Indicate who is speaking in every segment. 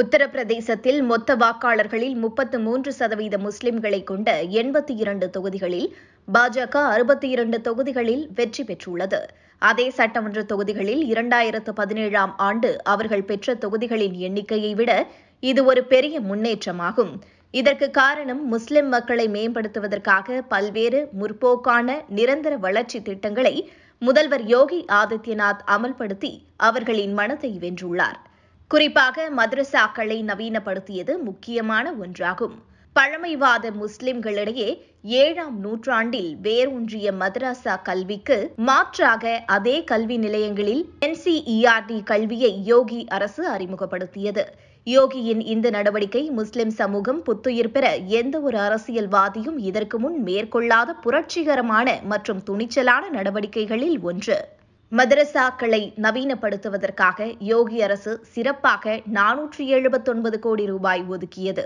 Speaker 1: உத்தரப்பிரதேசத்தில் மொத்த வாக்காளர்களில் முப்பத்து மூன்று சதவீத முஸ்லிம்களை கொண்ட எண்பத்தி இரண்டு தொகுதிகளில் பாஜக அறுபத்தி இரண்டு தொகுதிகளில் வெற்றி பெற்றுள்ளது அதே சட்டமன்ற தொகுதிகளில் இரண்டாயிரத்து பதினேழாம் ஆண்டு அவர்கள் பெற்ற தொகுதிகளின் எண்ணிக்கையை விட இது ஒரு பெரிய முன்னேற்றமாகும் இதற்கு காரணம் முஸ்லிம் மக்களை மேம்படுத்துவதற்காக பல்வேறு முற்போக்கான நிரந்தர வளர்ச்சி திட்டங்களை முதல்வர் யோகி ஆதித்யநாத் அமல்படுத்தி அவர்களின் மனத்தை வென்றுள்ளார் குறிப்பாக மதரசாக்களை நவீனப்படுத்தியது முக்கியமான ஒன்றாகும் பழமைவாத முஸ்லிம்களிடையே ஏழாம் நூற்றாண்டில் வேரூன்றிய மதராசா கல்விக்கு மாற்றாக அதே கல்வி நிலையங்களில் என்சிஇஆர்டி e கல்வியை யோகி அரசு அறிமுகப்படுத்தியது யோகியின் இந்த நடவடிக்கை முஸ்லிம் சமூகம் புத்துயிர் பெற எந்த ஒரு அரசியல்வாதியும் இதற்கு முன் மேற்கொள்ளாத புரட்சிகரமான மற்றும் துணிச்சலான நடவடிக்கைகளில் ஒன்று மதரசாக்களை நவீனப்படுத்துவதற்காக யோகி அரசு சிறப்பாக நானூற்றி எழுபத்தொன்பது கோடி ரூபாய் ஒதுக்கியது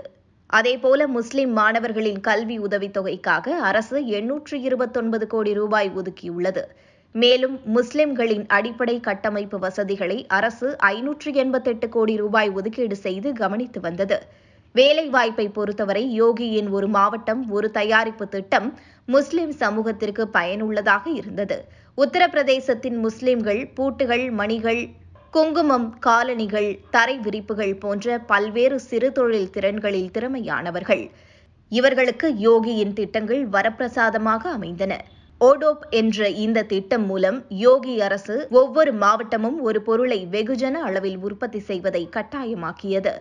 Speaker 1: அதேபோல முஸ்லிம் மாணவர்களின் கல்வி உதவித்தொகைக்காக அரசு எண்ணூற்று இருபத்தொன்பது கோடி ரூபாய் ஒதுக்கியுள்ளது மேலும் முஸ்லிம்களின் அடிப்படை கட்டமைப்பு வசதிகளை அரசு ஐநூற்று எண்பத்தெட்டு கோடி ரூபாய் ஒதுக்கீடு செய்து கவனித்து வந்தது வேலைவாய்ப்பை பொறுத்தவரை யோகியின் ஒரு மாவட்டம் ஒரு தயாரிப்பு திட்டம் முஸ்லிம் சமூகத்திற்கு பயனுள்ளதாக இருந்தது உத்தரப்பிரதேசத்தின் முஸ்லிம்கள் பூட்டுகள் மணிகள் குங்குமம் காலணிகள் தரை விரிப்புகள் போன்ற பல்வேறு சிறு தொழில் திறன்களில் திறமையானவர்கள் இவர்களுக்கு யோகியின் திட்டங்கள் வரப்பிரசாதமாக அமைந்தன ஓடோப் என்ற இந்த திட்டம் மூலம் யோகி அரசு ஒவ்வொரு மாவட்டமும் ஒரு பொருளை வெகுஜன அளவில் உற்பத்தி செய்வதை கட்டாயமாக்கியது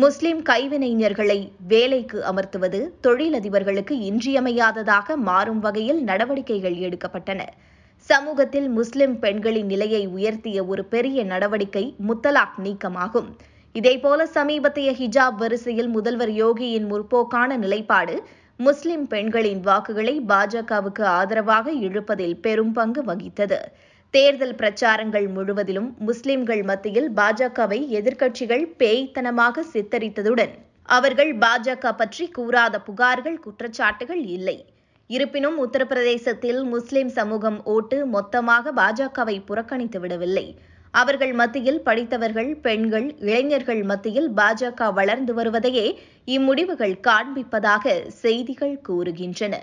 Speaker 1: முஸ்லிம் கைவினைஞர்களை வேலைக்கு அமர்த்துவது தொழிலதிபர்களுக்கு இன்றியமையாததாக மாறும் வகையில் நடவடிக்கைகள் எடுக்கப்பட்டன சமூகத்தில் முஸ்லிம் பெண்களின் நிலையை உயர்த்திய ஒரு பெரிய நடவடிக்கை முத்தலாக் நீக்கமாகும் இதேபோல சமீபத்திய ஹிஜாப் வரிசையில் முதல்வர் யோகியின் முற்போக்கான நிலைப்பாடு முஸ்லிம் பெண்களின் வாக்குகளை பாஜகவுக்கு ஆதரவாக இழுப்பதில் பெரும் பங்கு வகித்தது தேர்தல் பிரச்சாரங்கள் முழுவதிலும் முஸ்லிம்கள் மத்தியில் பாஜகவை எதிர்க்கட்சிகள் பேய்த்தனமாக சித்தரித்ததுடன் அவர்கள் பாஜக பற்றி கூறாத புகார்கள் குற்றச்சாட்டுகள் இல்லை இருப்பினும் உத்தரப்பிரதேசத்தில் முஸ்லிம் சமூகம் ஓட்டு மொத்தமாக பாஜகவை புறக்கணித்து விடவில்லை அவர்கள் மத்தியில் படித்தவர்கள் பெண்கள் இளைஞர்கள் மத்தியில் பாஜக வளர்ந்து வருவதையே இம்முடிவுகள் காண்பிப்பதாக செய்திகள் கூறுகின்றன